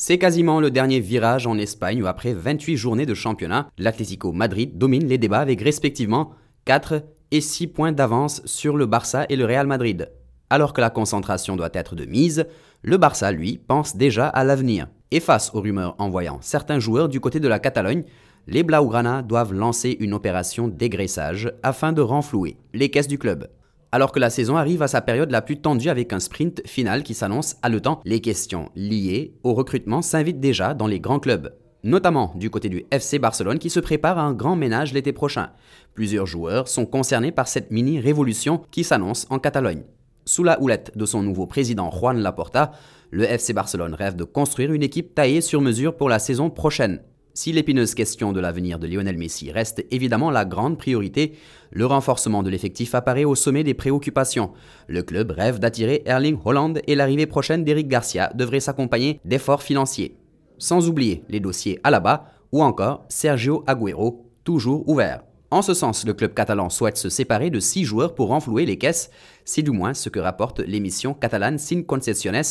C'est quasiment le dernier virage en Espagne où après 28 journées de championnat, l'Atlético Madrid domine les débats avec respectivement 4 et 6 points d'avance sur le Barça et le Real Madrid. Alors que la concentration doit être de mise, le Barça, lui, pense déjà à l'avenir. Et face aux rumeurs envoyant certains joueurs du côté de la Catalogne, les Blaugrana doivent lancer une opération dégraissage afin de renflouer les caisses du club. Alors que la saison arrive à sa période la plus tendue avec un sprint final qui s'annonce à le temps, les questions liées au recrutement s'invitent déjà dans les grands clubs, notamment du côté du FC Barcelone qui se prépare à un grand ménage l'été prochain. Plusieurs joueurs sont concernés par cette mini-révolution qui s'annonce en Catalogne. Sous la houlette de son nouveau président Juan Laporta, le FC Barcelone rêve de construire une équipe taillée sur mesure pour la saison prochaine. Si l'épineuse question de l'avenir de Lionel Messi reste évidemment la grande priorité, le renforcement de l'effectif apparaît au sommet des préoccupations. Le club rêve d'attirer Erling Holland et l'arrivée prochaine d'Eric Garcia devrait s'accompagner d'efforts financiers. Sans oublier les dossiers Alaba ou encore Sergio Agüero, toujours ouvert. En ce sens, le club catalan souhaite se séparer de six joueurs pour renflouer les caisses, c'est du moins ce que rapporte l'émission catalane Sin Concessiones.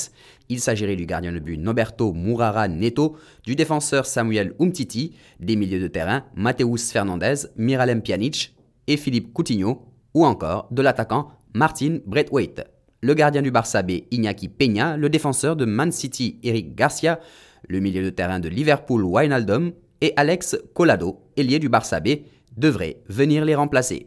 Il s'agirait du gardien de but Noberto Murara Neto, du défenseur Samuel Umtiti, des milieux de terrain Mateus Fernandez, Miralem Pjanic et Philippe Coutinho, ou encore de l'attaquant Martin Braithwaite. Le gardien du Barça B Iñaki Peña, le défenseur de Man City Eric Garcia, le milieu de terrain de Liverpool Wijnaldum et Alex Collado, ailier du Barça B, devrait venir les remplacer.